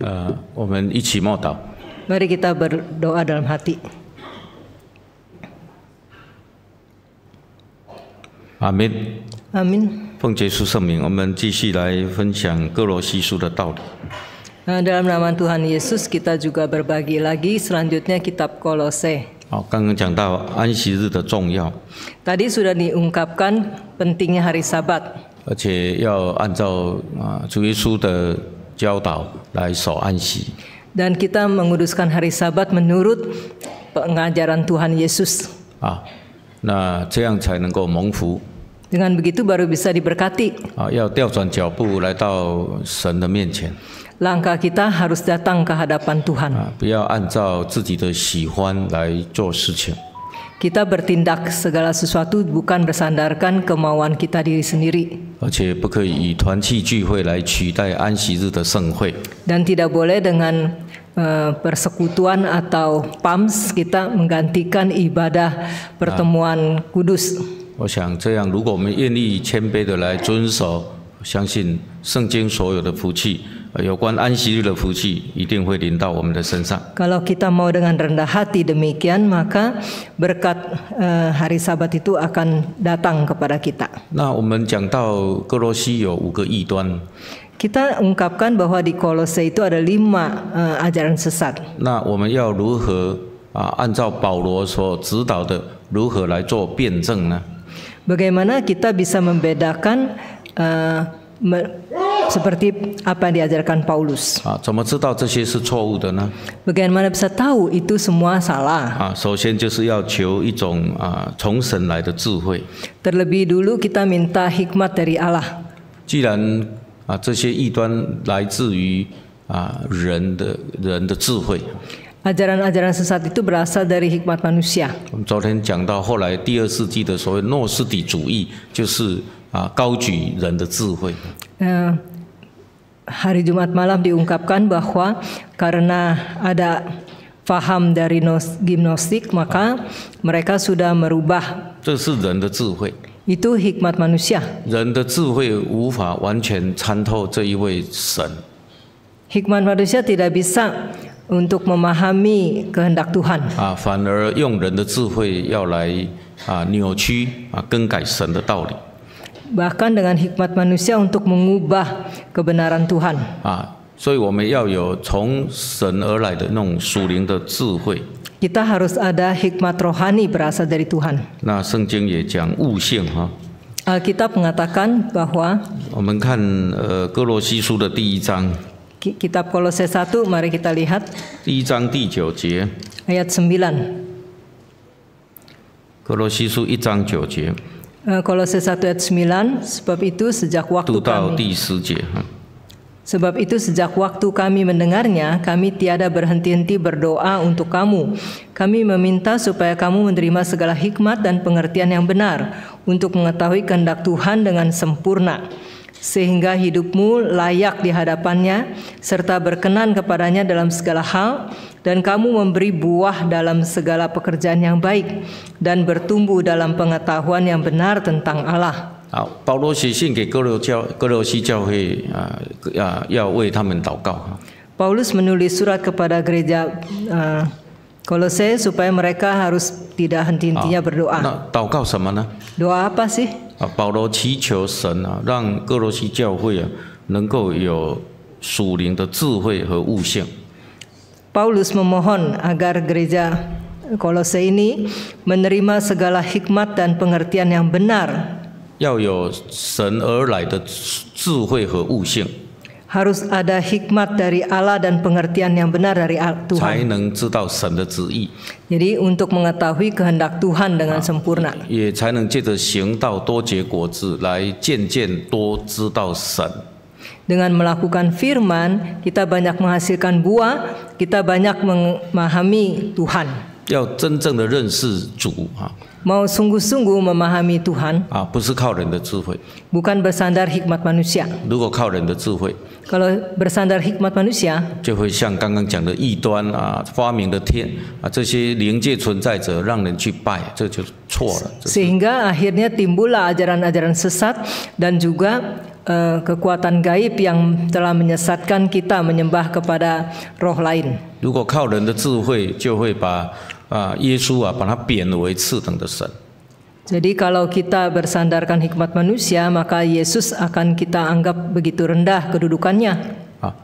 Eh, Mari kita berdoa dalam hati. Amin. Amin. Eh, dalam nama Tuhan Yesus kita juga berbagi lagi selanjutnya kitab Kolose. Kan Tadi sudah diungkapkan pentingnya hari Sabat. 教导来守安息。Dan kita menguduskan hari Sabat menurut pengajaran Tuhan Yesus. Ah, nah, 这样才能够蒙福。dengan begitu baru bisa diberkati. Ah, 要调转脚步来到神的面前。langkah kita harus datang ke hadapan Tuhan. 啊，不要按照自己的喜欢来做事情。Ah，kita bertindak segala sesuatu bukan bersandarkan kemauan kita diri sendiri. Dan tidak boleh dengan e, persekutuan atau PAMS kita menggantikan ibadah pertemuan ah. kudus. Saya jika kita 我想这样，如果我们愿意谦卑的来遵守，相信圣经所有的福气。有关安息日的福气一定会临到我们的身上。Kalau kita mau dengan rendah hati demikian, maka berkat eh, hari Sabat itu akan datang kepada kita. ungkapkan bahwa di Kolose itu ada lima eh, ajaran sesat. Nah, kita bisa membedakan uh, seperti apa yang diajarkan Paulus. Ah，Bagaimana bisa tahu itu semua salah? Ah，Terlebih dulu kita minta hikmat dari Allah. 既然啊这些异端来自于啊人的人的智慧。Ajaran-ajaran sesat itu berasal dari hikmat manusia. 我们昨天讲到，后来第二世纪的所谓诺斯底主义，就是啊高举人的智慧。嗯。Uh, hari Jumat malam diungkapkan bahwa karena ada faham dari gimnostik maka mereka sudah merubah itu hikmat manusia hikmat manusia tidak bisa untuk memahami kehendak Tuhan. Ah, 反而用人的智慧要来啊扭曲啊更改神的道理。bahkan dengan hikmat manusia untuk mengubah kebenaran Tuhan. Ah, kita harus ada hikmat rohani berasal dari Tuhan. Nah, 圣经也讲悟性哈。Alkitab mengatakan bahwa 我们看呃哥罗西书的第一章。Kitab Kolose 1, mari kita lihat. Ayat 9. 哥罗西书一章九节。Eh, Kolose 1 ayat 9, sebab itu sejak waktu kami. Sebab itu sejak waktu kami mendengarnya, kami tiada berhenti-henti berdoa untuk kamu. Kami meminta supaya kamu menerima segala hikmat dan pengertian yang benar untuk mengetahui kehendak Tuhan dengan sempurna sehingga hidupmu layak di hadapannya serta berkenan kepadanya dalam segala hal dan kamu memberi buah dalam segala pekerjaan yang baik dan bertumbuh dalam pengetahuan yang benar tentang Allah. Paulus menulis surat kepada gereja uh, Kolose supaya mereka harus tidak henti-hentinya berdoa. Doa apa sih? Paulus Paulus memohon agar gereja Kolose ini menerima segala hikmat dan pengertian yang benar. Er Harus ada hikmat dari Allah dan pengertian yang benar dari Tuhan. Jadi untuk mengetahui kehendak Tuhan dengan sempurna. Ah, dengan melakukan firman, kita banyak menghasilkan buah, kita banyak memahami Tuhan. 要真正的认识主啊。mau sungguh-sungguh memahami Tuhan. bukan bersandar hikmat manusia. Kalau bersandar hikmat manusia, sehingga akhirnya timbullah ajaran-ajaran sesat dan juga eh, kekuatan gaib yang telah menyesatkan kita menyembah kepada roh lain. 如果靠人的智慧，就会把啊，耶稣啊，把他贬为次等的神。Jadi kalau kita bersandarkan hikmat manusia, maka Yesus akan kita anggap begitu rendah kedudukannya. Ah,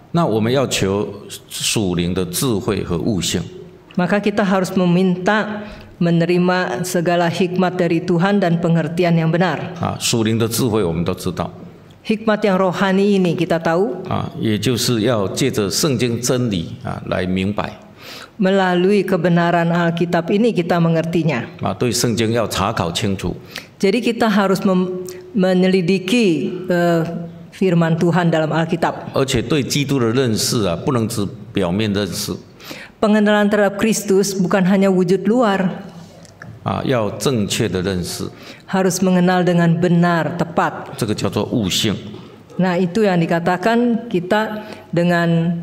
maka kita harus meminta menerima segala hikmat dari Tuhan dan pengertian yang benar. Ah, hikmat yang rohani ini kita tahu. Ah, Melalui kebenaran Alkitab ini kita mengertinya. Jadi kita harus menyelidiki uh, firman Tuhan dalam Alkitab. Pengenalan terhadap Kristus bukan hanya wujud luar. harus mengenal dengan benar, tepat. Nah, itu yang dikatakan kita dengan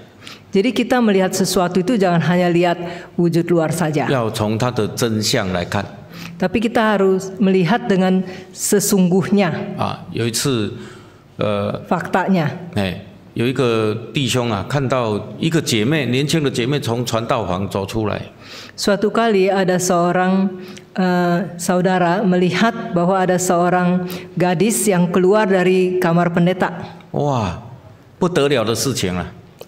Jadi kita melihat sesuatu itu jangan hanya lihat wujud luar saja. Kan. Tapi kita harus melihat dengan sesungguhnya. Ah, uh, faktanya. 哎，有一个弟兄啊，看到一个姐妹，年轻的姐妹从传道房走出来。Suatu eh, ah, kan kali ada seorang uh, saudara melihat bahwa ada seorang gadis yang keluar dari kamar pendeta. Wah,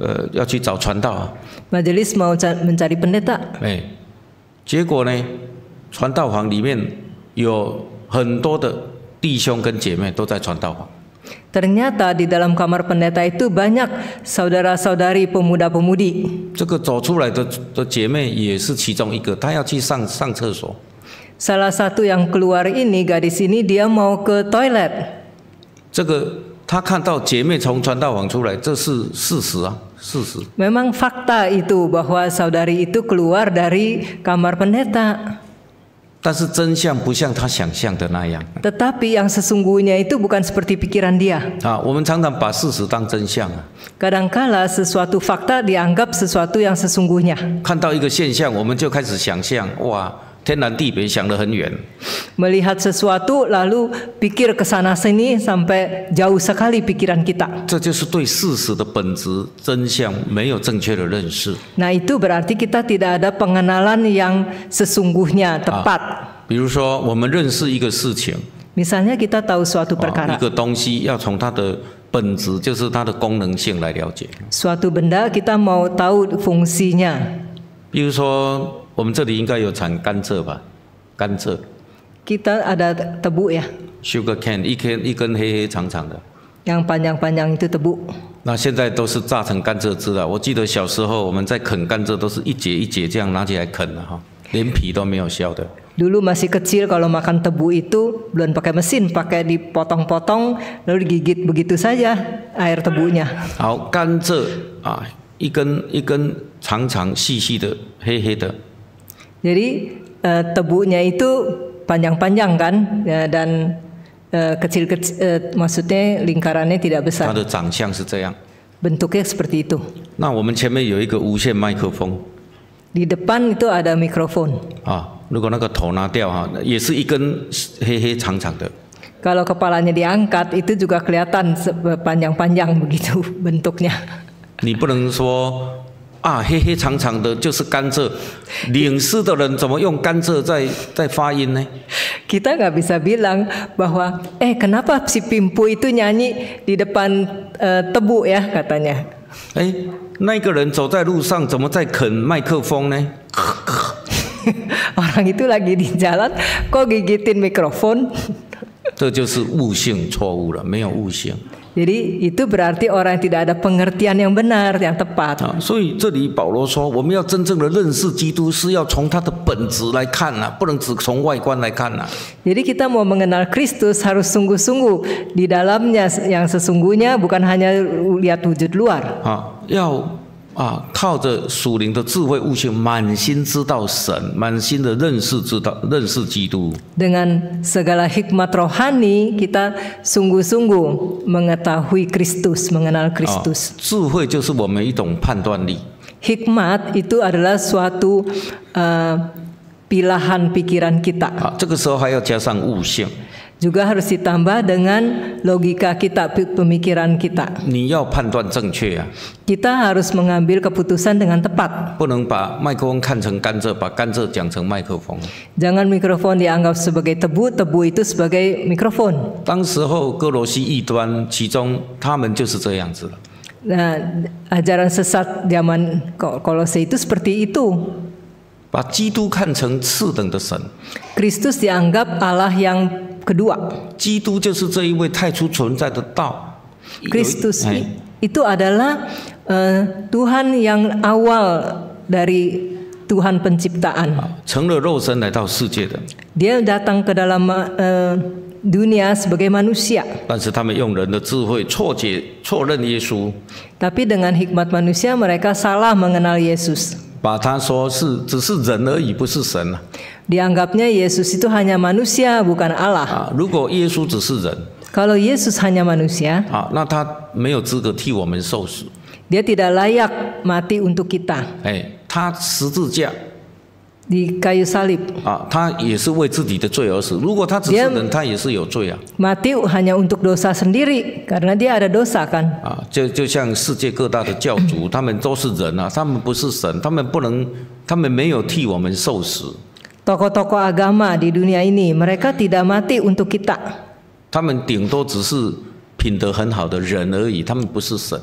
呃，要去找传道、啊。Majelis mau mencari pendeta。哎，结果呢，传道房里面有很多的弟兄跟姐妹都在传道房。Ternyata di dalam kamar pendeta itu banyak saudara-saudari pemuda-pemudi. satu yang keluar ini gadis ini dia mau ke toilet. Memang fakta itu bahwa saudari itu keluar dari kamar pendeta. Tetapi yang sesungguhnya itu bukan seperti pikiran dia. Kadangkala sesuatu fakta dianggap sesuatu yang sesungguhnya. 看到一个现象，我们就开始想象，哇。天南地北想得很远。Melihat sesuatu lalu pikir ke sana sini sampai jauh sekali pikiran kita. Nah itu berarti kita tidak ada pengenalan yang sesungguhnya tepat. Misalnya kita tahu suatu perkara. Suatu benda kita mau tahu fungsinya. 我们这里应该有产甘蔗吧？甘蔗。kita ada tebu ya。sugar cane，一根一根黑黑长长的。yang panjang-panjang itu tebu。那现在都是榨成甘蔗汁了。我记得小时候我们在啃甘蔗，都是一节一节这样拿起来啃的哈，连皮都没有削的。dulu masih kecil kalau makan tebu itu belum pakai mesin, pakai dipotong-potong lalu digigit begitu saja air tebunya。好，甘蔗啊，一根一根长长细细的黑黑的。Jadi eh, tebunya itu panjang-panjang kan ya, dan eh, kecil kecil-kecil eh, maksudnya lingkarannya tidak besar. Bentuknya seperti itu. Nah, di depan itu ada mikrofon. Ah, kalau kepalanya diangkat itu juga kelihatan panjang-panjang begitu bentuknya. 你不能说啊，黑黑长长的，就是甘蔗。岭师的人怎么用甘蔗在在发音呢？kita nggak bisa bilang bahwa eh kenapa si pimpu itu nyanyi di depan tebu ya katanya。哎，那个人走在路上，怎么在啃麦克风呢？orang itu lagi di jalan, kogigitin k mikrofon。这就是悟性错误了，没有悟性。Jadi itu berarti orang yang tidak ada pengertian yang benar yang tepat. Ah, 所以这里保罗说，我们要真正的认识基督，是要从他的本质来看呐、啊，不能只从外观来看呐、啊。Jadi kita mau mengenal Kristus harus sungguh-sungguh di dalamnya yang sesungguhnya bukan hanya lihat wujud luar. Ah, 要啊，靠着属灵的智慧悟性，满心知道神，满心的认识知道认识基督。dengan segala hikmat rohani kita sungguh-sungguh mengetahui Kristus, mengenal Kristus. 智慧就是我们一种判断力。hikmat itu adalah suatu pilihan pikiran kita. 这个时候还要加上悟性。juga harus ditambah dengan logika kita, pemikiran kita. Ya? Kita harus mengambil keputusan dengan tepat. Jangan mikrofon dianggap sebagai tebu, tebu itu sebagai mikrofon. Nah, ajaran sesat zaman Kolose itu seperti itu. 把基督看成次等的神。c r i s t u s dianggap Allah yang kedua。基督就是这一位太初存在的道。c r i s t u s itu adalah Tuhan yang awal dari Tuhan penciptaan。成了肉身来到世界的。Dia datang ke dalam dunia sebagai manusia。但是他们用人的智慧错解、错认耶稣。Tapi dengan hikmat manusia mereka salah mengenal Yesus。把他说是只是人而已，不是神了。dianggapnya Yesus itu hanya manusia, bukan Allah。啊，如果耶稣只是人。kalau Yesus hanya manusia。啊，那他没有资格替我们受死。dia tidak layak mati untuk kita。哎，他十字架。di kayu salib. Ah, dia dia mati hanya untuk dosa sendiri karena dia ada dosa kan. Ah, 就就像世界各大的教主，他们都是人啊，他们不是神，他们不能，他们没有替我们受死。Tokoh-tokoh agama di dunia ini mereka tidak mati untuk kita. 他们顶多只是。品德很好的人而已，他们不是神。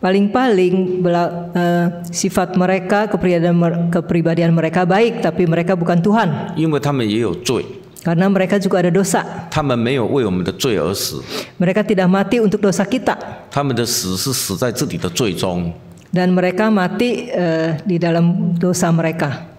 Paling-paling eh, sifat mereka kepribadian kepribadian mereka baik, tapi mereka bukan Tuhan. Karena mereka juga ada dosa. Mereka tidak mati untuk dosa kita. Dan mereka mati uh, di dalam dosa mereka.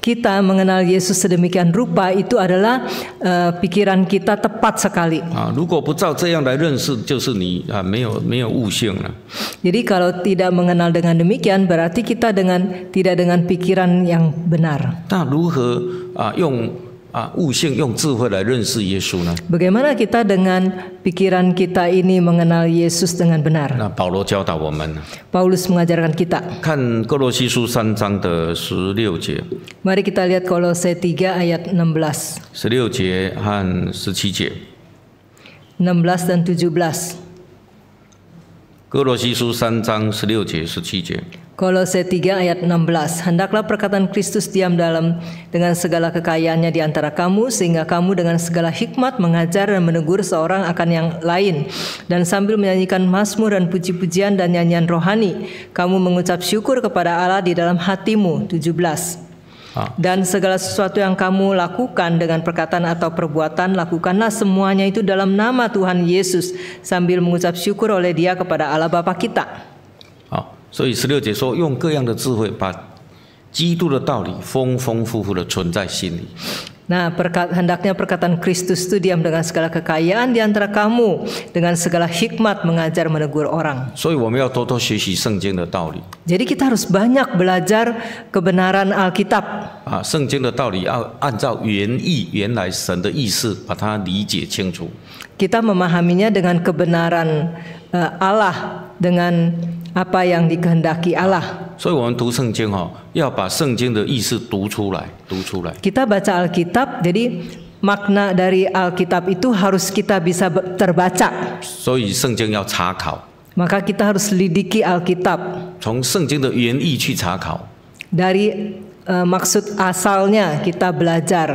kita mengenal Yesus sedemikian rupa itu adalah uh, pikiran kita tepat sekali. Ah, Jadi kalau tidak mengenal dengan demikian berarti kita dengan tidak dengan pikiran yang benar. Bagaimana kita dengan pikiran kita ini mengenal Yesus dengan benar？那保罗教导我们。Paulus mengajarkan kita。看哥罗西书三章的十六节。Mari kita lihat Kolose 3 ayat belas dan 17。哥罗西书三章十六节、十七节。Kolose 3 ayat 16 Hendaklah perkataan Kristus diam dalam dengan segala kekayaannya di antara kamu sehingga kamu dengan segala hikmat mengajar dan menegur seorang akan yang lain dan sambil menyanyikan mazmur dan puji-pujian dan nyanyian rohani kamu mengucap syukur kepada Allah di dalam hatimu 17 ah. dan segala sesuatu yang kamu lakukan dengan perkataan atau perbuatan, lakukanlah semuanya itu dalam nama Tuhan Yesus sambil mengucap syukur oleh Dia kepada Allah Bapa kita. 所以十六节说，用各样的智慧把基督的道理丰丰富富的存在心里。Nah, perkat, hendaknya perkataan Kristus itu diam dengan segala kekayaan di antara kamu, dengan segala hikmat mengajar menegur orang. Jadi kita harus banyak belajar kebenaran Alkitab. Ah, kita memahaminya dengan kebenaran eh, Allah dengan apa yang dikehendaki Allah. kita baca Alkitab, jadi makna dari Alkitab itu harus kita bisa terbaca. Maka kita harus lidiki Alkitab. Dari Eh, maksud asalnya kita belajar.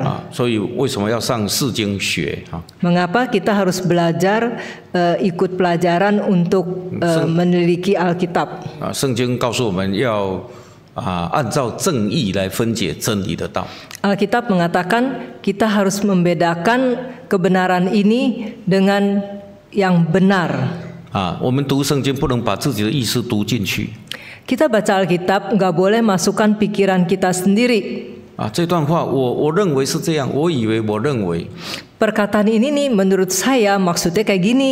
Mengapa kita harus belajar eh, ikut pelajaran untuk uh, meneliti Alkitab? Ah, mengatakan kita harus membedakan kebenaran ini dengan yang benar. 啊，我们读圣经不能把自己的意思读进去。Kita baca Alkitab nggak boleh masukkan pikiran kita sendiri. 啊，这段话我我认为是这样，我以为我认为。Perkataan ini nih menurut saya maksudnya kayak gini.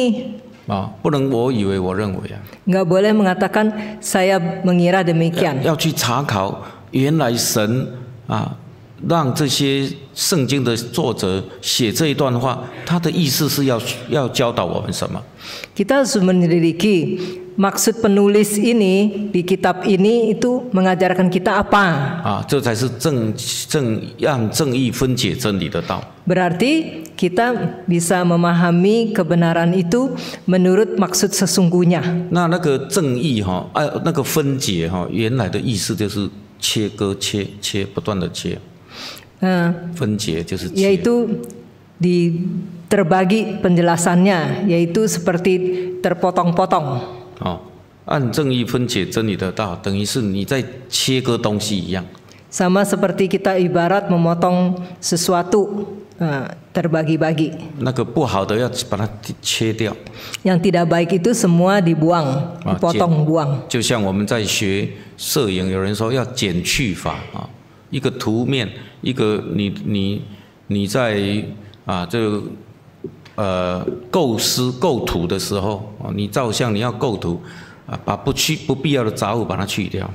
啊，不能我以为我认为啊。nggak boleh mengatakan saya mengira demikian. 要去查考原来神啊让这些圣经的作者写这一段话，他的意思是要要教导我们什么？kita s m e m i l i k i maksud penulis ini di kitab ini itu mengajarkan kita apa？啊，这才是正正让正义分解真理的道。berarti kita bisa memahami kebenaran itu menurut maksud sesungguhnya？那那个正义哈，哎，那个分解哈，原来的意思就是切割切切不断的切。Hmm. yaitu di terbagi penjelasannya yaitu seperti terpotong-potong. Oh, an zhengyi penjie Sama seperti kita ibarat memotong sesuatu terbagi-bagi. Yang tidak baik itu semua dibuang, ah, dipotong, ah, buang. 就像我们在学摄影，有人说要减去法啊，一个图面。一个你你你在啊，这呃构思构图的时候啊，你照相你要构图啊，把不去不必要的杂物把它去掉。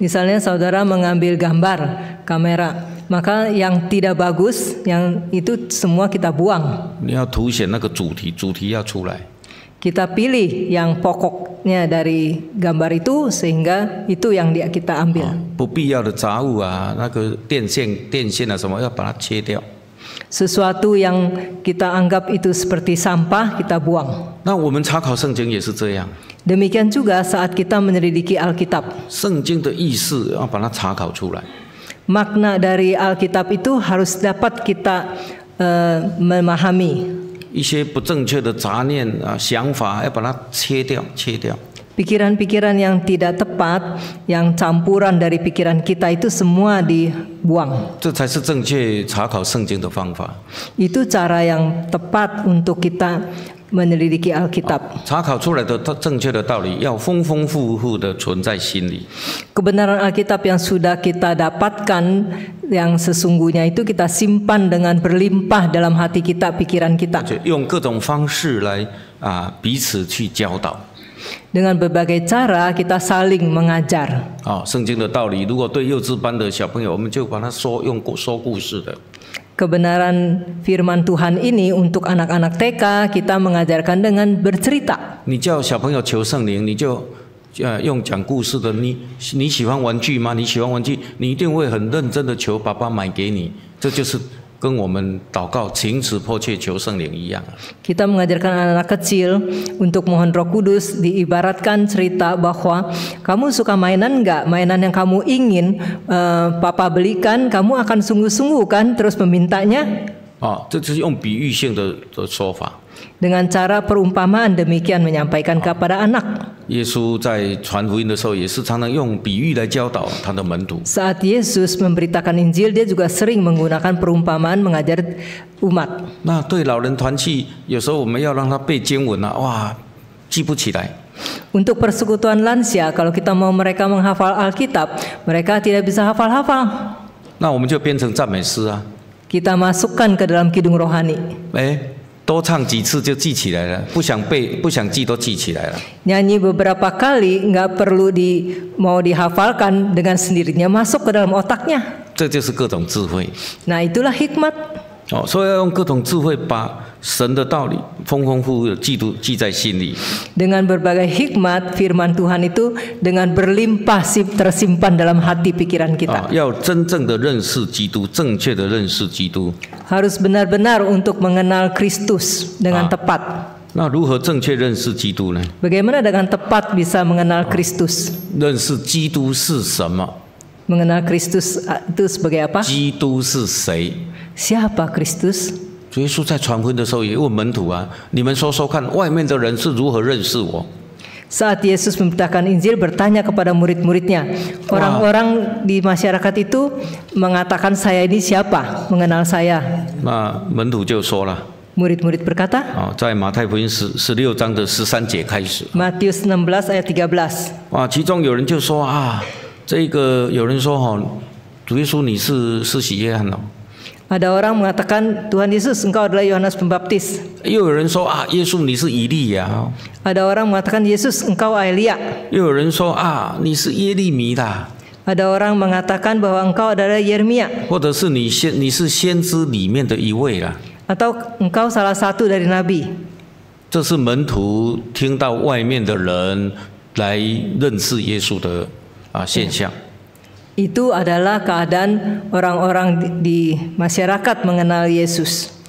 Misalnya saudara mengambil gambar kamera, maka yang tidak bagus yang itu semua kita buang. 你要凸显那个主题，主题要出来。kita pilih yang pokoknya dari gambar itu sehingga itu yang dia kita ambil. Sesuatu yang kita anggap itu seperti sampah kita buang. Nah, ya, Demikian juga saat kita menyelidiki Alkitab. Makna dari Alkitab itu harus dapat kita uh, memahami. 一些不正确的杂念啊、想法，要把它切掉，切掉。Pikiran-pikiran yang tidak tepat, yang campuran dari pikiran kita itu semua dibuang. Itu cara yang tepat untuk kita menyelidiki Alkitab. Kebenaran Alkitab yang sudah kita dapatkan yang sesungguhnya itu kita simpan dengan berlimpah dalam hati kita, pikiran kita. Dengan berbagai cara kita saling mengajar. 哦，圣经的道理，如果对幼稚班的小朋友，我们就把它说用说故事的。kebenaran firman Tuhan ini untuk anak-anak t k kita mengajarkan dengan bercerita。你叫小朋友求圣灵，你就呃用讲故事的。你你喜欢玩具吗？你喜欢玩具，你一定会很认真的求爸爸买给你。这就是。跟我们祷告情辞迫切求圣灵一样。Kita mengajarkan anak-anak kecil untuk mohon Roh Kudus diibaratkan cerita bahwa kamu suka mainan nggak? Mainan yang kamu ingin eh, papa belikan, kamu akan sungguh-sungguh kan terus memintanya? Dengan cara perumpamaan demikian menyampaikan kepada anak. Yesus Saat Yesus memberitakan Injil, dia juga sering menggunakan perumpamaan mengajar umat. Nah, persekutuan lansia, kalau kita mau mereka menghafal Alkitab, mereka tidak bisa hafal-hafal. Nah, kita masukkan ke dalam kidung rohani. Eh, 多唱几次就记起来了，不想背、不想记都记起来了。Nyanyi beberapa kali nggak perlu di mau dihafalkan dengan sendirinya masuk ke dalam otaknya. 这就是各种智慧。Nah itulah hikmat. 哦，所以要用各种智慧把神的道理丰丰富富的记读记在心里。dengan berbagai hikmat firman Tuhan itu dengan berlimpah sih tersimpan dalam hati pikiran kita. 要真正的认识基督，正确的认识基督。harus benar-benar untuk mengenal Kristus dengan tepat. 那如何正确认识基督呢？Bagaimana dengan tepat bisa mengenal Kristus? 认识基督是什么？mengenal Kristus itu sebagai apa? k r 是谁？Siapa Kristus? Saat Yesus memberitakan Injil bertanya kepada murid-muridnya, orang-orang di masyarakat itu mengatakan saya ini siapa, mengenal saya. Nah, Murid-murid berkata, oh, 在马太福音十十六章的十三节开始。Matius 16 ayat 13. 啊，其中有人就说啊，这个有人说哈、哦，主耶稣你是是喜约翰哦。ada orang mengatakan Tuhan Yesus engkau adalah Yohanes Pembaptis. Ada orang mengatakan Yesus engkau Elia. Ada orang mengatakan bahwa engkau adalah Yeremia. Atau engkau salah satu dari nabi. 这是门徒听到外面的人来认识耶稣的啊现象。嗯 itu adalah keadaan orang-orang di masyarakat mengenal Yesus.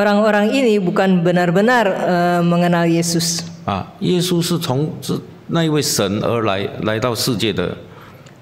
orang orang ini bukan benar-benar uh, mengenal Yesus. Ah, 啊，耶稣是从这那一位神而来来到世界的。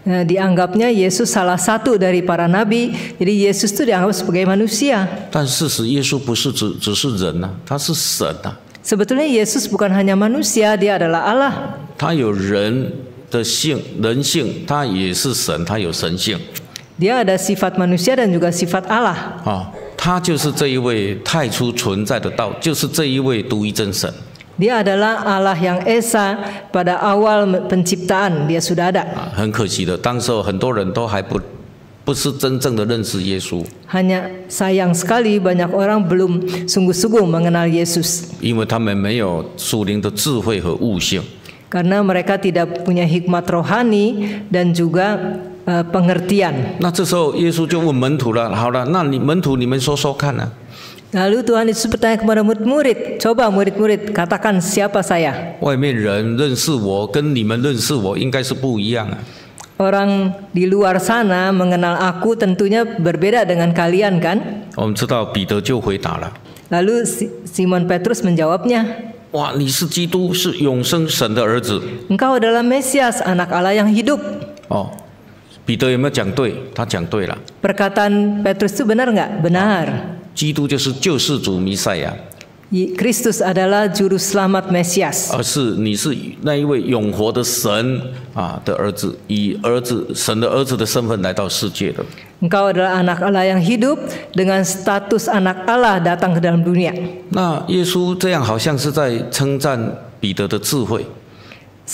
Nah, dianggapnya Yesus salah satu dari para nabi. Jadi Yesus itu dianggap sebagai manusia. Sebetulnya Yesus bukan hanya manusia, dia adalah Allah. Dia ada sifat manusia dan juga sifat Allah. Oh, 他就是这一位太初存在的道，就是这一位独一真神。dia adalah Allah yang esa pada awal penciptaan dia sudah ada. Ah, 很可惜的，当时很多人都还不不是真正的认识耶稣。Hanya sayang sekali banyak orang belum sungguh-sungguh mengenal Yesus. 因为他们没有属灵的智慧和悟性。Karena mereka tidak punya hikmat rohani dan juga uh, pengertian. 那这时候耶稣就问门徒了，好了，那你门徒你们说说看呢、啊？Lalu Tuhan Yesus bertanya kepada murid-murid, coba murid-murid katakan siapa saya? Orang di luar sana mengenal aku tentunya berbeda dengan kalian kan? Lalu Simon Petrus menjawabnya, Engkau adalah Mesias, anak Allah yang hidup. 哦，彼得有没有讲对？他讲对了。Perkataan Petrus itu benar nggak? Benar. 基督就是救世主弥赛亚。Kristus adalah juru selamat Mesias. adalah anak Allah yang hidup dengan status anak Allah datang ke dalam dunia.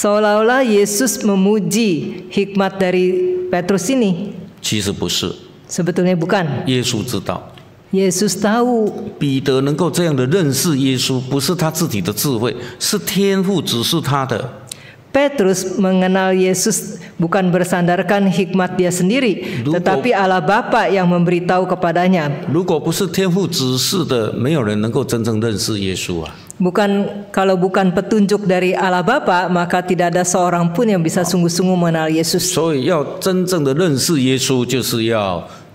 olah Yesus memuji hikmat dari Petrus ini. 其实不是。Sebetulnya Yesus tahu. Petrus mengenal Yesus bukan bersandarkan hikmat dia sendiri, tetapi Allah Bapa yang memberitahu kepadanya. Bukan kalau bukan petunjuk dari Allah Bapa, maka tidak ada seorang pun yang bisa sungguh-sungguh mengenal Yesus. 所以要真正的认识耶稣，就是要。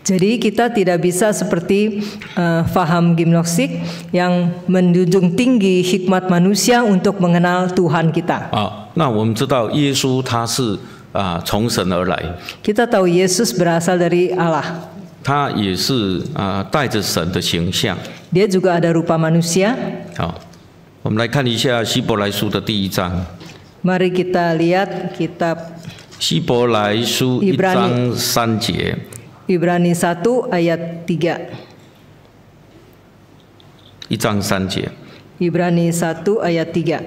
Jadi kita tidak bisa seperti uh, faham gimnosik yang menjunjung tinggi hikmat manusia untuk mengenal Tuhan kita. Ah, nah, Kita tahu Yesus berasal dari Allah. Dia juga ada rupa manusia. Mari kita lihat kitab 希伯来书一章三节。Ibrani 1 ayat 3. Icang Sanjie. Ibrani 1 ayat 3.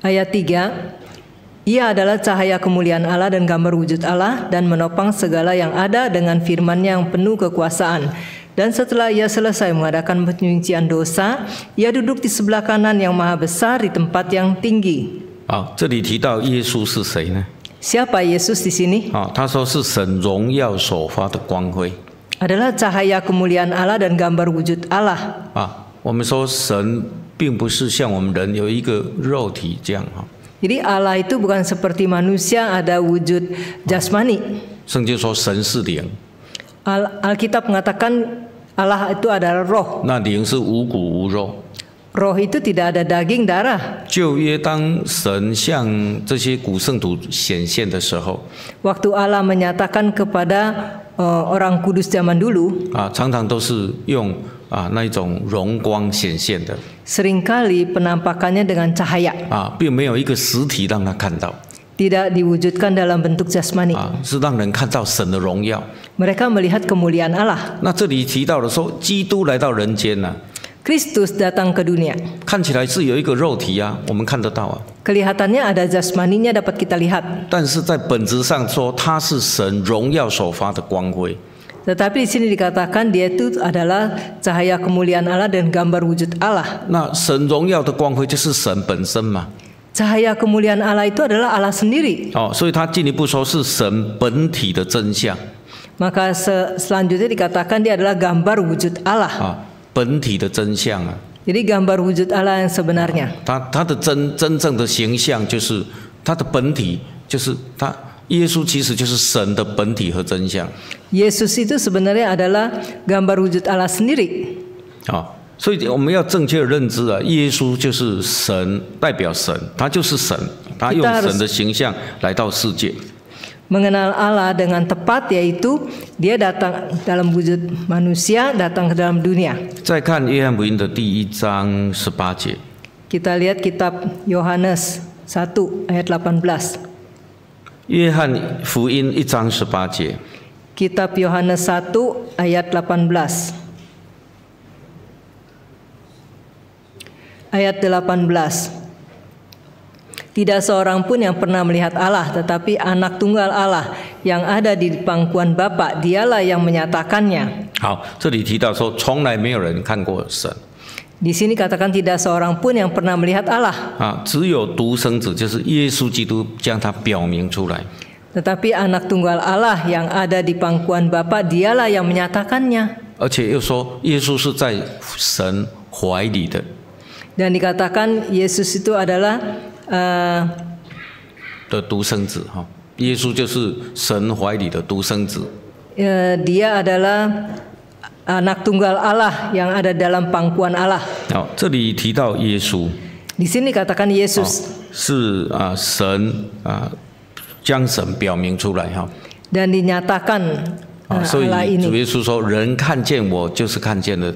Ayat 3 Ia adalah cahaya kemuliaan Allah dan gambar wujud Allah dan menopang segala yang ada dengan firman yang penuh kekuasaan dan setelah ia selesai mengadakan penyucian dosa, ia duduk di sebelah kanan yang maha besar di tempat yang tinggi. Ah, Siapa Yesus di sini? Ah, adalah cahaya kemuliaan Allah dan gambar wujud Allah. Ah, Jadi Allah itu bukan seperti manusia ada wujud jasmani. 圣经说神是灵。Al Alkitab mengatakan Allah itu adalah roh. Roh itu tidak ada daging darah. 旧约当神向这些古圣徒显现的时候，waktu Allah menyatakan kepada eh, orang kudus zaman dulu seringkali penampakannya dengan cahaya 啊，并没有一个实体让他看到。tidak diwujudkan dalam bentuk jasmani. Ah, mereka melihat kemuliaan Allah. Kristus datang ke dunia. Kelihatannya ada jasmaninya dapat kita lihat. Tetapi di sini dikatakan dia itu adalah cahaya kemuliaan Allah dan gambar wujud Allah. 那神荣耀的光辉就是神本身嘛。Cahaya kemuliaan Allah itu adalah Allah sendiri. Oh, dia 所以他进一步说是神本体的真相。Maka Maka selanjutnya dikatakan dia adalah gambar wujud Allah. Ah, Jadi gambar wujud Allah yang sebenarnya. Ah, Yesus itu sebenarnya adalah gambar wujud Allah sendiri. Oh. 所以我们要正确认知啊，耶稣就是神，代表神，他就是神，他用神的形象来到世界。Mengenal Allah dengan tepat, yaitu dia datang dalam wujud manusia, datang ke dalam dunia。再看约翰福音的第一章十八节。Kita lihat kitab Yohanes s a y a t d e 约翰福音一章十八节。Kitab Yohanes s a y a t d e ayat 18. Tidak seorang pun yang pernah melihat Allah, tetapi anak tunggal Allah yang ada di pangkuan Bapa, dialah yang menyatakannya. Di sini katakan tidak seorang pun yang pernah melihat Allah. tetapi anak tunggal Allah yang ada di pangkuan Bapa dialah yang menyatakannya. 而且又说, dan dikatakan Yesus itu adalah uh, 的独生子哈，耶稣就是神怀里的独生子。Uh, dia adalah anak tunggal Allah yang ada dalam pangkuan Allah. 好，这里提到耶稣。Di oh, sini katakan Yesus oh, 是啊神啊将神表明出来哈。Dan dinyatakan 啊，所以主耶稣说，人看见我就是看见了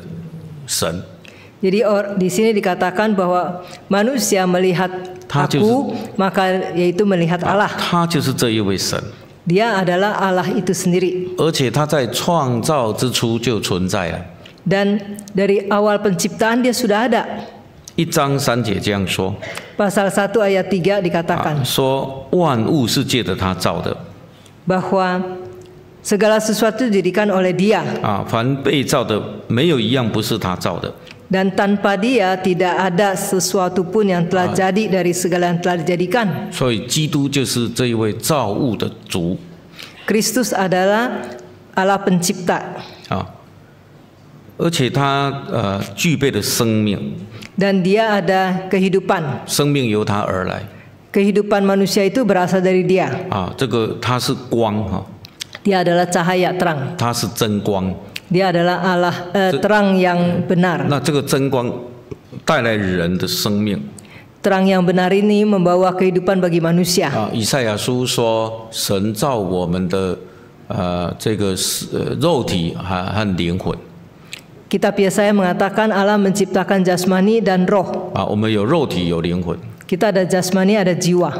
神。Oh，jadi or, di sini dikatakan bahwa manusia melihat aku, maka yaitu melihat Allah. Dia adalah Allah itu sendiri. Ya. Dan dari awal penciptaan dia sudah ada. 一章三节这样说，pasal satu ayat tiga dikatakan，、啊、说万物是借着他造的，bahwa ah, segala sesuatu dijadikan oleh dia。啊，凡被造的没有一样不是他造的。Ah, dan tanpa dia tidak ada sesuatu pun yang telah ah. jadi dari segala yang telah dijadikan. Kristus adalah Allah pencipta. Ah. Uh, dan dia ada kehidupan. Er kehidupan manusia itu berasal dari dia. Ah, dia adalah cahaya terang. Dia adalah Allah uh, terang yang hmm. benar. Nah, ini terang yang benar ini membawa kehidupan bagi manusia. Ah, kita Yesaya mengatakan Allah menciptakan jasmani dan roh. Ah, kita ada jasmani ada jiwa.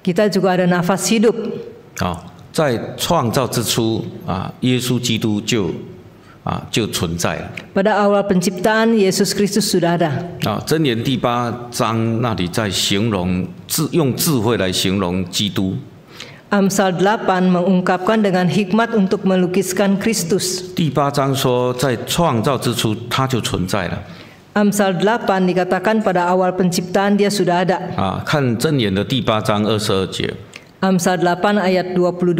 Kita juga ada nafas hidup. Ah，在创造之初啊，耶稣基督就啊就存在了。Pada awal penciptaan Yesus Kristus sudah ada。啊，真言第八章那里在形容智用智慧来形容基督。Amsal d l a p a n mengungkapkan dengan hikmat untuk melukiskan Kristus。第八章说，在创造之初，他就存在了。Amsal d l a p a n dikatakan pada awal penciptaan dia sudah ada。啊，看真言的第八章二十二节。Amsal 8 ayat 22.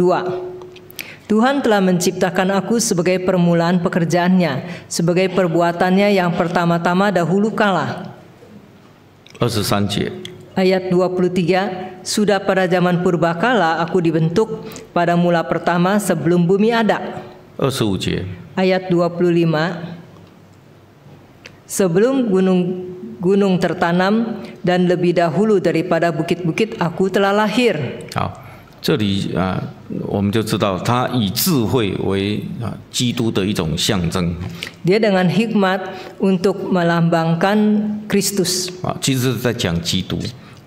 Tuhan telah menciptakan aku sebagai permulaan pekerjaannya, sebagai perbuatannya yang pertama-tama dahulu kala. ayat 23, sudah pada zaman purbakala aku dibentuk pada mula pertama sebelum bumi ada. Ayat 25. Sebelum gunung gunung tertanam dan lebih dahulu daripada bukit-bukit aku telah lahir. 好，这里啊，我们就知道他以智慧为啊基督的一种象征。Dia ah, dengan hikmat untuk melambangkan Kristus. 啊，其实是在讲基督。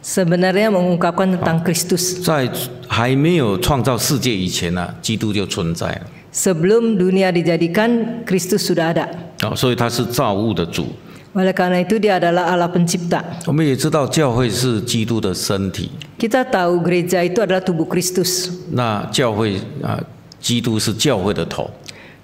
Sebenarnya mengungkapkan tentang Kristus. 在还没有创造世界以前呢、啊，基督就存在了。Sebelum dunia dijadikan, Kristus sudah ada. 哦，所以他是造物的主。oleh karena itu dia adalah Allah pencipta. Kita tahu gereja itu adalah tubuh Kristus. Nah,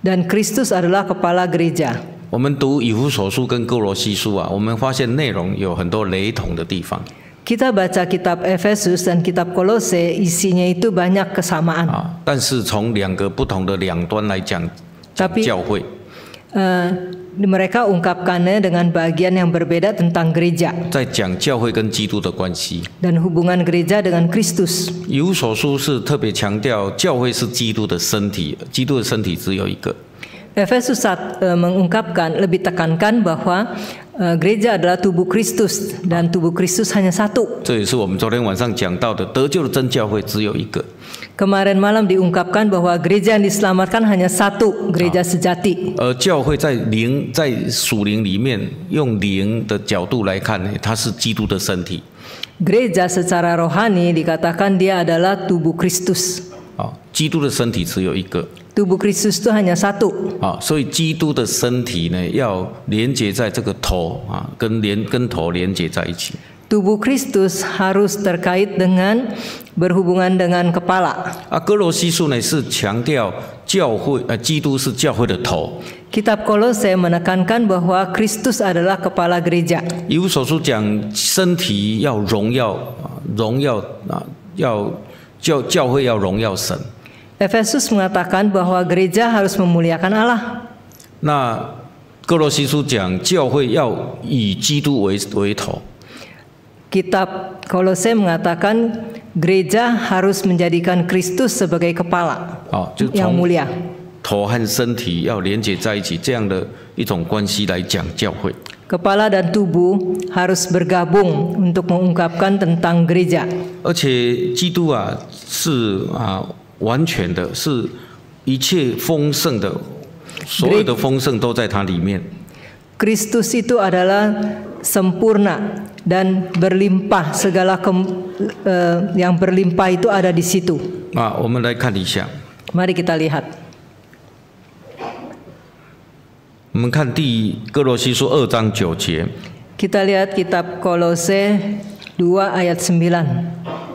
Dan Kristus adalah kepala gereja. 我们读以弗所书跟哥罗西书啊，我们发现内容有很多雷同的地方。Kita baca kitab Efesus dan kitab Kolose isinya itu banyak kesamaan. 啊，但是从两个不同的两端来讲，但教会。呃。mereka ungkapkannya dengan bagian yang berbeda tentang gereja. Dan hubungan gereja dengan Kristus. Efesus eh, mengungkapkan lebih tekankan bahwa Eh, gereja adalah tubuh Kristus dan ah. tubuh Kristus hanya satu. Kemarin malam diungkapkan bahwa gereja yang diselamatkan hanya satu, gereja ah. sejati. gereja secara rohani dikatakan dia adalah tubuh Kristus. 啊，基督的身体只有一个。tubuh Kristus itu hanya satu. Ah, 所以基督的身体呢，要连接在这个头啊，跟连跟头连接在一起。Tubuh Kristus harus terkait dengan berhubungan dengan kepala. 啊，哥罗西书呢是强调教会，呃，基督是教会的头。Kitab Kolose menekankan bahwa Kristus adalah kepala gereja. 以弗所书讲身体要荣耀，啊荣耀啊，要教教会要荣耀神。Efesus mengatakan bahwa gereja harus memuliakan Allah. Nah, Kitab Kolose mengatakan gereja harus menjadikan Kristus sebagai kepala oh, yang mulia. 头和身体要连接在一起，这样的一种关系来讲教会。Kepala dan tubuh harus bergabung untuk mengungkapkan tentang gereja. 完全的是一切丰盛的，所有的丰盛都在它里面。Kristus itu adalah sempurna dan berlimpah segala kem yang berlimpah itu ada di situ。啊，我们来看一下。Mari kita lihat。我们看第哥罗西书二章九节。Kita lihat kitab Kolose dua ayat sembilan。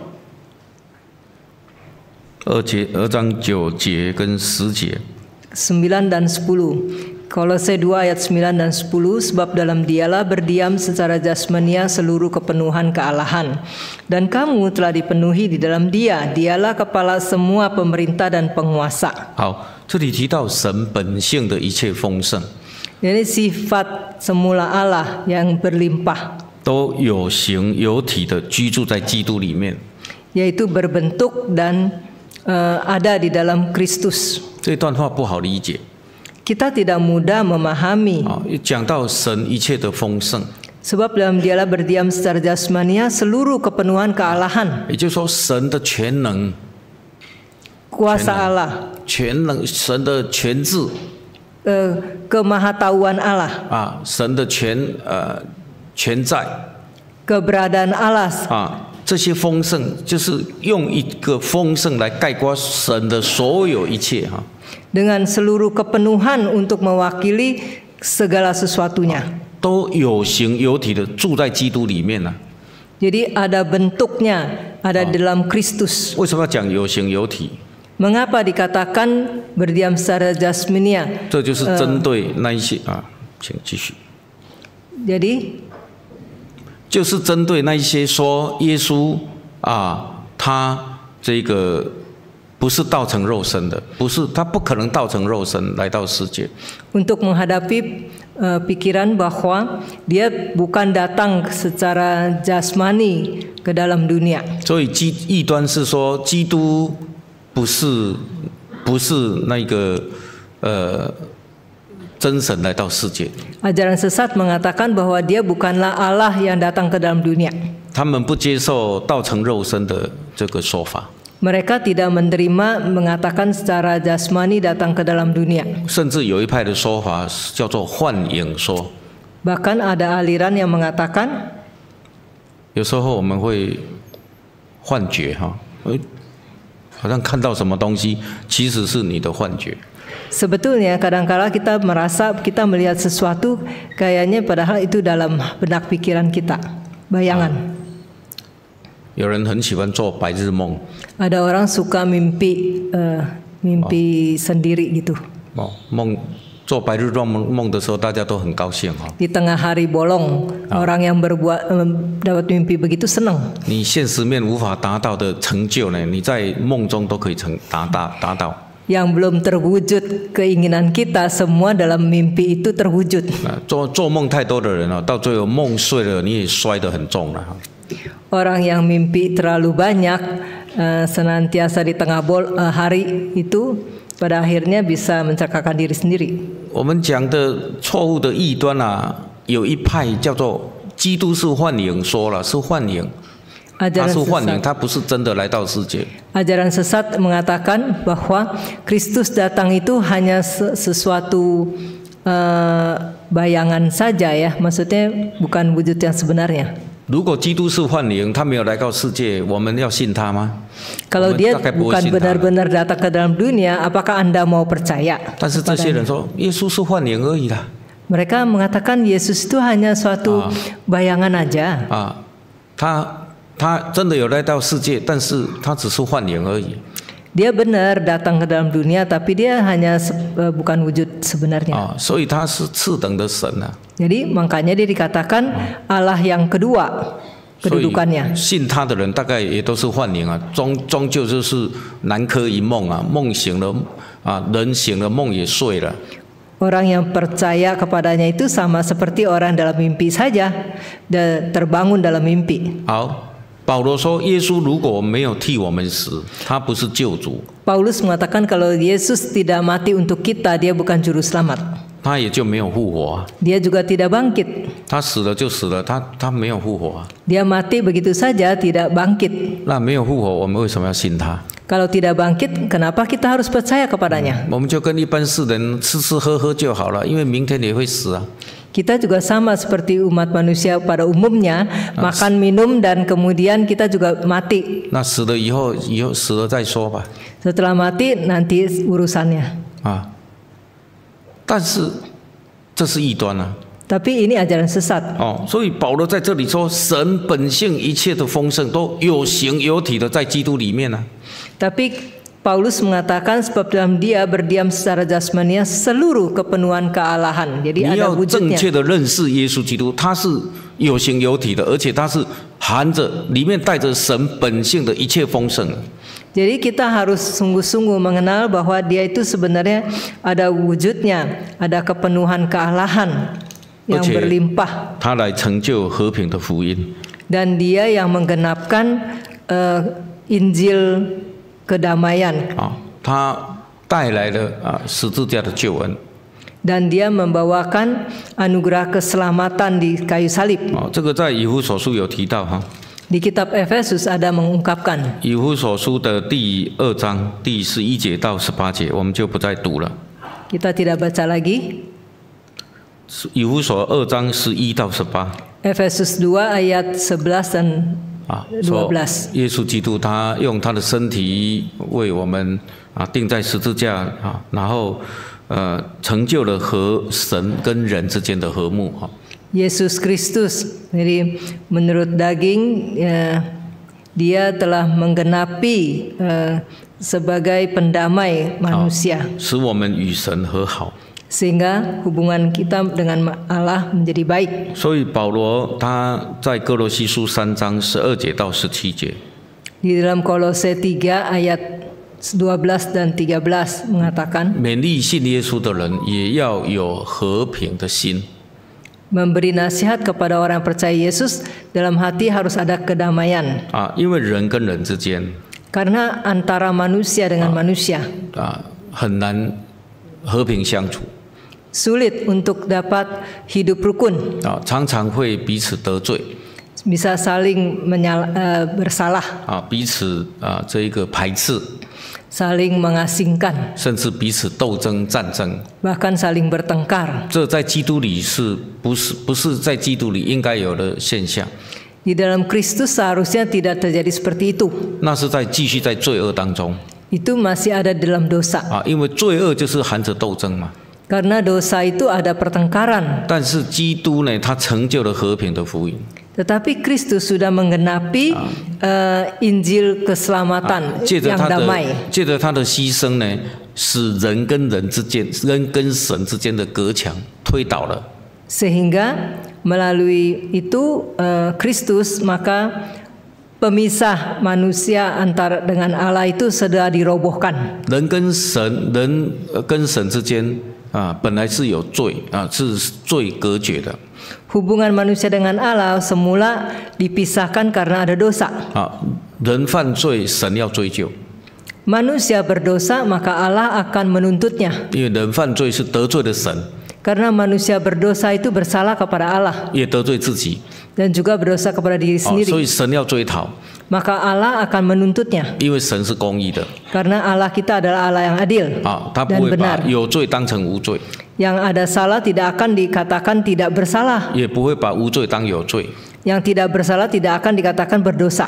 二节二章九节跟十节。Sembilan dan sepuluh. Kolose 2 ayat 9 dan 10 sebab dalam dialah berdiam secara jasmania seluruh kepenuhan kealahan dan kamu telah dipenuhi di dalam dia dialah kepala semua pemerintah dan penguasa. sifat semula Allah yang berlimpah berbentuk dan uh, ada di dalam Kristus. Kita tidak mudah memahami. Oh, Sebab dalam dialah berdiam secara jasmania seluruh kepenuhan kealahan. 也就是说，神的全能。Kuasa Allah. 全能，神的全智。呃，kemahatauan Allah. Ah, Allah. Ah. 这些丰盛就是用一个丰盛来概括神的所有一切哈。Dengan seluruh kepenuhan untuk mewakili segala sesuatunya. ada bentuknya, ada ah. dalam Kristus. Mengapa dikatakan berdiam secara jasminia? 啊，请继续。Jadi 就是针对那一些说耶稣啊，他这个不是道成肉身的，不是他不可能道成肉身来到世界。Untuk menghadapi pikiran bahwa dia bukan datang secara jasmani ke dalam dunia。所以异端是说基督不是不是那个呃。真神来到世界。Ajaran sesat mengatakan bahwa dia bukanlah Allah yang datang ke dalam dunia. Mereka tidak menerima mengatakan secara jasmani datang ke dalam dunia. Bahkan ada aliran yang mengatakan 有时候我们会幻觉哈，好像看到什么东西，其实是你的幻觉。Sebetulnya kadangkala -kadang kita merasa kita melihat sesuatu kayaknya padahal itu dalam benak pikiran kita, bayangan. ada orang suka mimpi uh, mimpi oh. sendiri gitu. Oh, 梦做白日梦梦的时候，大家都很高兴哈。Di tengah hari bolong, ah. orang yang berbuat um, dapat mimpi begitu senang. 你现实面无法达到的成就呢，你在梦中都可以成达达达到。yang belum terwujud keinginan kita semua dalam mimpi itu terwujud. Nah, Orang yang mimpi terlalu banyak eh, senantiasa di tengah bol, eh, hari itu pada akhirnya bisa mencelakakan diri sendiri. 我们讲的错误的异端啊，有一派叫做基督式幻影说了，是幻影。Ajaran sesat. sesat mengatakan bahwa Kristus datang itu hanya sesuatu uh, bayangan saja ya, maksudnya bukan wujud yang sebenarnya. Kalau dia bukan benar-benar datang ke dalam dunia, apakah anda mau percaya? Mereka mengatakan Yesus itu hanya suatu bayangan saja. 他真的有来到世界，但是他只是幻影而已。Dia benar datang ke dalam dunia, tapi dia hanya eh, bukan wujud sebenarnya. Ah, Jadi makanya dia dikatakan Allah yang kedua kedudukannya. orang yang percaya kepadanya itu sama seperti orang dalam mimpi saja, terbangun dalam mimpi. Oh. 保罗说：“耶稣如果没有替我们死，他不是救主。” Paulus mengatakan kalau Yesus tidak mati untuk kita, dia bukan Juruslamat. 他也就没有复活 Dia juga tidak bangkit。他死了就死了，他他没有复活 Dia mati begitu saja, tidak bangkit。那没有复活，我们为什么要信他？Kalau tidak bangkit, kenapa kita harus percaya kepadanya？我们就跟一般世人吃吃喝喝就好了，因为明天你会死啊。kita juga sama seperti umat manusia pada umumnya，makan minum dan kemudian kita juga mati。那死了以后，以后死了再说吧。Setelah mati nanti urusannya。啊，但是这是异端啊。tapi ini ajaran sesat。哦，所以保罗在这里说，神本性一切都丰盛，都有形有体的在基督里面呢。Tapi Paulus mengatakan sebab dalam dia berdiam secara jasmania seluruh kepenuhan kealahan. Jadi ada wujudnya. 有形有体的，而且它是含着里面带着神本性的一切丰盛。Jadi kita harus sungguh-sungguh mengenal bahwa dia itu sebenarnya ada wujudnya, ada kepenuhan kealahan yang berlimpah. Dan dia yang menggenapkan uh, Injil kedamaian. Ah, dan dia membawakan anugerah keselamatan di kayu salib. Ah, di kitab Efesus ada mengungkapkan. Kita tidak baca lagi. Efesus 2 ayat 11 dan 啊，说耶稣基督他用他的身体为我们啊钉在十字架啊，然后呃成就了和神跟人之间的和睦哈。Jesus c r i s t u s jadi menurut daging, dia telah menggenapi sebagai pendamai manusia. 使我们与神和好。sehingga hubungan kita dengan Allah menjadi baik. Jadi Paulus, 所以保罗他在哥罗西书三章十二节到十七节。Di dalam Kolose 3 ayat 12 dan 13 mengatakan 勉励信耶稣的人也要有和平的心。memberi nasihat kepada orang percaya Yesus dalam hati harus ada kedamaian. Ah, karena antara manusia dengan ah. manusia ah, sulit untuk dapat hidup rukun. Oh, Bisa saling menyala, uh, eh, bersalah. Ah, 彼此啊，这一个排斥。saling mengasingkan，甚至彼此斗争、战争，bahkan saling bertengkar。这在基督里是不是不是在基督里应该有的现象？Di dalam Kristus seharusnya tidak terjadi seperti itu. Itu masih ada dalam dosa. Karena dosa itu ada pertengkaran. Tetapi Kristus sudah menggenapi uh, Injil keselamatan yang damai. 借着他的牺牲呢，使人跟人之间、人跟神之间的隔墙推倒了。Sehingga melalui itu uh, Kristus maka pemisah manusia antara dengan Allah itu sudah dirobohkan. 啊，本来是有罪啊，是罪隔绝的。Hubungan manusia dengan Allah semula dipisahkan karena ada dosa。啊，人犯罪，神要追究。Manusia berdosa, maka Allah akan menuntutnya。因为人犯罪是得罪了神。Karena manusia berdosa itu bersalah kepada Allah. Dan juga berdosa kepada diri sendiri. Oh, Maka Allah akan menuntutnya. Karena Allah kita adalah Allah yang adil oh, dan benar. Yang ada salah tidak akan dikatakan tidak bersalah. Yang tidak bersalah tidak akan dikatakan berdosa.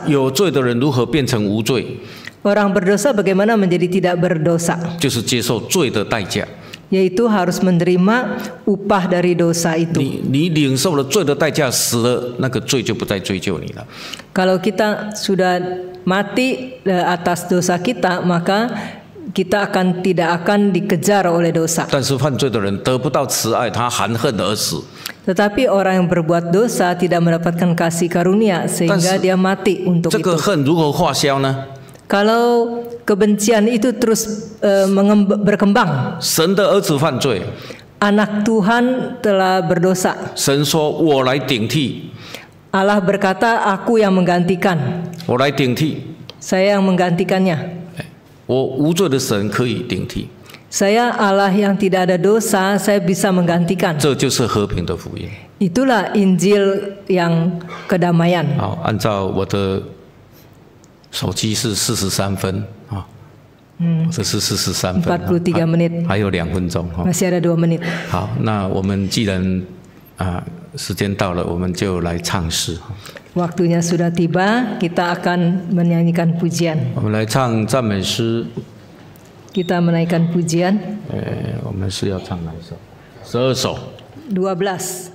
Orang berdosa bagaimana menjadi tidak berdosa? 就是接受罪的代价。yaitu harus menerima upah dari dosa itu. Kalau kita sudah mati eh, atas dosa kita, maka kita akan tidak akan dikejar oleh dosa. Tetapi orang yang berbuat dosa tidak mendapatkan kasih karunia sehingga dia mati untuk itu. Kalau kebencian itu terus uh, e, berkembang, anak Tuhan telah berdosa. Allah berkata, "Aku yang menggantikan." Saya yang menggantikannya. Saya Allah yang tidak ada dosa, saya bisa menggantikan. Itulah Injil yang kedamaian. 手机是四十三分啊，嗯，这是四十三分，还有两分钟，还有两分钟，还还有两分钟，还有两分钟，还有两分钟，还有两分钟，还有两分钟，还有两分钟，还有两分钟，还有两分钟，还有两分钟，a 有两 e 钟，还